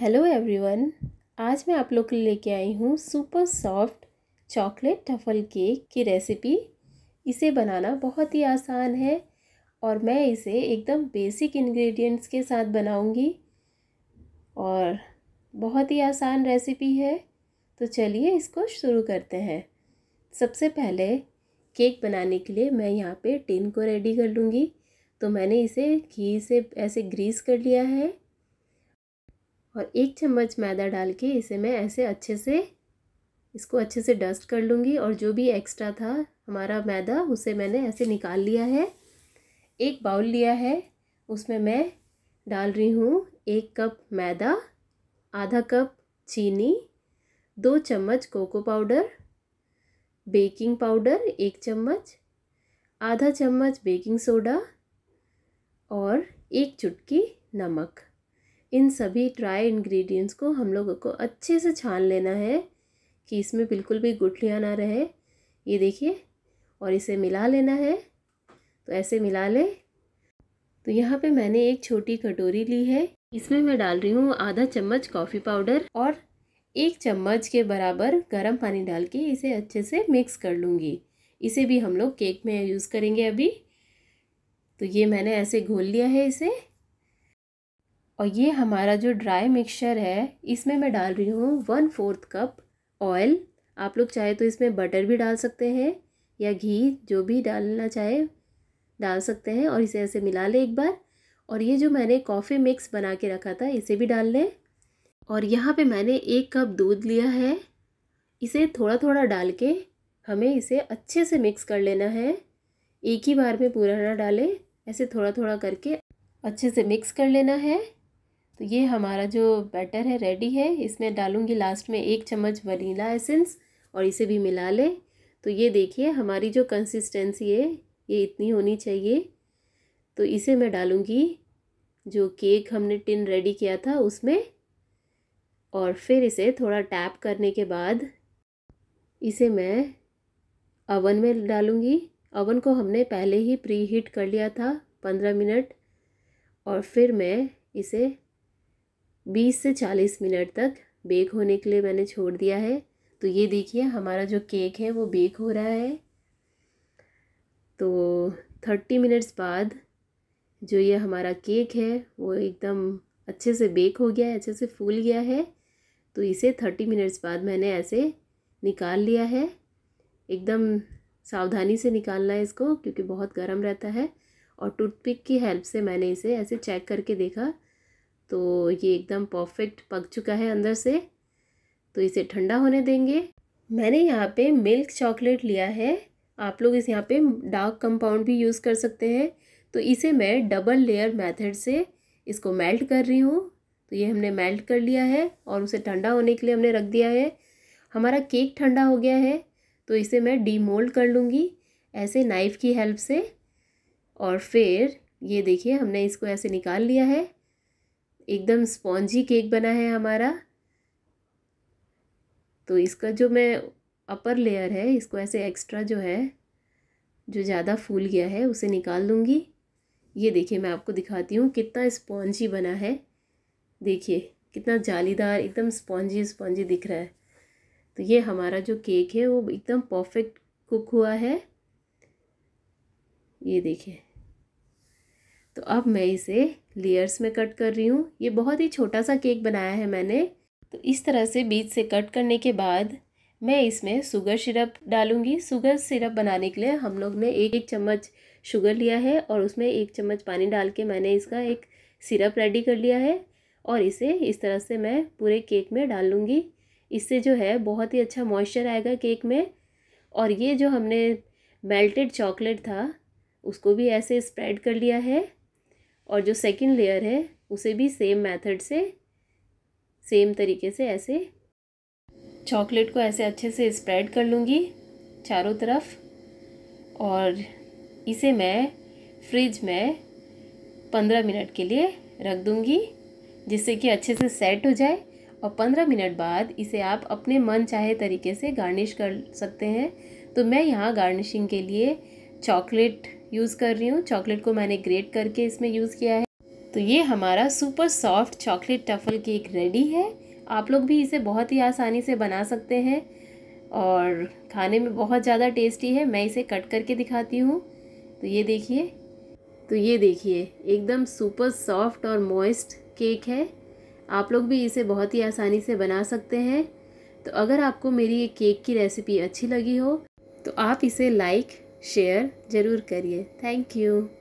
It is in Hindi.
हेलो एवरीवन आज मैं आप लोग के लिए लेके आई हूँ super soft chocolate truffle cake की रेसिपी इसे बनाना बहुत ही आसान है और मैं इसे एकदम बेसिक इंग्रेडिएंट्स के साथ बनाऊँगी और बहुत ही आसान रेसिपी है तो चलिए इसको शुरू करते हैं सबसे पहले केक बनाने के लिए मैं यहाँ पे टिन को रेडी कर लूँगी तो मैंने इसे घी से ऐसे ग्रीस कर लिया है और एक चम्मच मैदा डाल के इसे मैं ऐसे अच्छे से इसको अच्छे से डस्ट कर लूँगी और जो भी एक्स्ट्रा था हमारा मैदा उसे मैंने ऐसे निकाल लिया है एक बाउल लिया है उसमें मैं डाल रही हूँ एक कप मैदा आधा कप चीनी दो चम्मच कोको पाउडर बेकिंग पाउडर एक चम्मच आधा चम्मच बेकिंग सोडा और एक चुटकी नमक इन सभी ड्राई इंग्रेडिएंट्स को हम लोगों को अच्छे से छान लेना है कि इसमें बिल्कुल भी गुठलियाँ ना रहे ये देखिए और इसे मिला लेना है तो ऐसे मिला ले तो यहाँ पे मैंने एक छोटी कटोरी ली है इसमें मैं डाल रही हूँ आधा चम्मच कॉफ़ी पाउडर और एक चम्मच के बराबर गर्म पानी डाल के इसे अच्छे से मिक्स कर लूँगी इसे भी हम लोग केक में यूज़ करेंगे अभी तो ये मैंने ऐसे घोल लिया है इसे और ये हमारा जो ड्राई मिक्सचर है इसमें मैं डाल रही हूँ वन फोर्थ कप ऑयल आप लोग चाहे तो इसमें बटर भी डाल सकते हैं या घी जो भी डालना चाहे डाल सकते हैं और इसे ऐसे मिला लें एक बार और ये जो मैंने कॉफ़ी मिक्स बना के रखा था इसे भी डाल लें और यहाँ पे मैंने एक कप दूध लिया है इसे थोड़ा थोड़ा डाल के हमें इसे अच्छे से मिक्स कर लेना है एक ही बार में पूरा ना डालें ऐसे थोड़ा थोड़ा करके अच्छे से मिक्स कर लेना है तो ये हमारा जो बैटर है रेडी है इसमें डालूँगी लास्ट में एक चम्मच वनीला एसेंस और इसे भी मिला लें तो ये देखिए हमारी जो कंसिस्टेंसी है ये इतनी होनी चाहिए तो इसे मैं डालूँगी जो केक हमने टिन रेडी किया था उसमें और फिर इसे थोड़ा टैप करने के बाद इसे मैं अवन में डालूँगी अवन को हमने पहले ही प्री हीट कर लिया था पंद्रह मिनट और फिर मैं इसे 20 से 40 मिनट तक बेक होने के लिए मैंने छोड़ दिया है तो ये देखिए हमारा जो केक है वो बेक हो रहा है तो 30 मिनट्स बाद जो ये हमारा केक है वो एकदम अच्छे से बेक हो गया है अच्छे से फूल गया है तो इसे थर्टी मिनट्स बाद मैंने ऐसे निकाल लिया है एकदम सावधानी से निकालना है इसको क्योंकि बहुत गर्म रहता है और टूथपिक की हेल्प से मैंने इसे ऐसे चेक करके देखा तो ये एकदम परफेक्ट पक चुका है अंदर से तो इसे ठंडा होने देंगे मैंने यहाँ पे मिल्क चॉकलेट लिया है आप लोग इस यहाँ पे डार्क कंपाउंड भी यूज़ कर सकते हैं तो इसे मैं डबल लेयर मेथड से इसको मेल्ट कर रही हूँ तो ये हमने मेल्ट कर लिया है और उसे ठंडा होने के लिए हमने रख दिया है हमारा केक ठंडा हो गया है तो इसे मैं डीमोल्ड कर लूँगी ऐसे नाइफ़ की हेल्प से और फिर ये देखिए हमने इसको ऐसे निकाल लिया है एकदम स्पॉन्जी केक बना है हमारा तो इसका जो मैं अपर लेयर है इसको ऐसे एक्स्ट्रा जो है जो ज़्यादा फूल गया है उसे निकाल लूँगी ये देखिए मैं आपको दिखाती हूँ कितना स्पॉन्जी बना है देखिए कितना जालीदार एकदम स्पॉन्जी स्पॉन्जी दिख रहा है तो ये हमारा जो केक है वो एकदम परफेक्ट कुक हुआ है ये देखिए तो अब मैं इसे लेयर्स में कट कर रही हूँ ये बहुत ही छोटा सा केक बनाया है मैंने तो इस तरह से बीच से कट करने के बाद मैं इसमें शुगर सिरप डालूँगी शुगर सिरप बनाने के लिए हम लोग ने एक एक चम्मच शुगर लिया है और उसमें एक चम्मच पानी डाल के मैंने इसका एक सिरप रेडी कर लिया है और इसे इस तरह से मैं पूरे केक में डाल लूँगी इससे जो है बहुत ही अच्छा मॉइस्चर आएगा केक में और ये जो हमने मेल्टेड चॉकलेट था उसको भी ऐसे स्प्रेड कर लिया है और जो सेकंड लेयर है उसे भी सेम मेथड से सेम तरीके से ऐसे चॉकलेट को ऐसे अच्छे से स्प्रेड कर लूँगी चारों तरफ और इसे मैं फ्रिज में पंद्रह मिनट के लिए रख दूँगी जिससे कि अच्छे से सेट हो जाए और पंद्रह मिनट बाद इसे आप अपने मन चाहे तरीके से गार्निश कर सकते हैं तो मैं यहाँ गार्निशिंग के लिए चॉकलेट यूज़ कर रही हूँ चॉकलेट को मैंने ग्रेट करके इसमें यूज़ किया है तो ये हमारा super soft chocolate truffle cake ready है आप लोग भी इसे बहुत ही आसानी से बना सकते हैं और खाने में बहुत ज़्यादा टेस्टी है मैं इसे कट करके दिखाती हूँ तो ये देखिए तो ये देखिए एकदम सुपर सॉफ्ट और मॉइस्ट केक है आप लोग भी इसे बहुत ही आसानी से बना सकते हैं तो अगर आपको मेरी ये केक की रेसिपी अच्छी लगी हो तो आप इसे लाइक शेयर ज़रूर करिए थैंक यू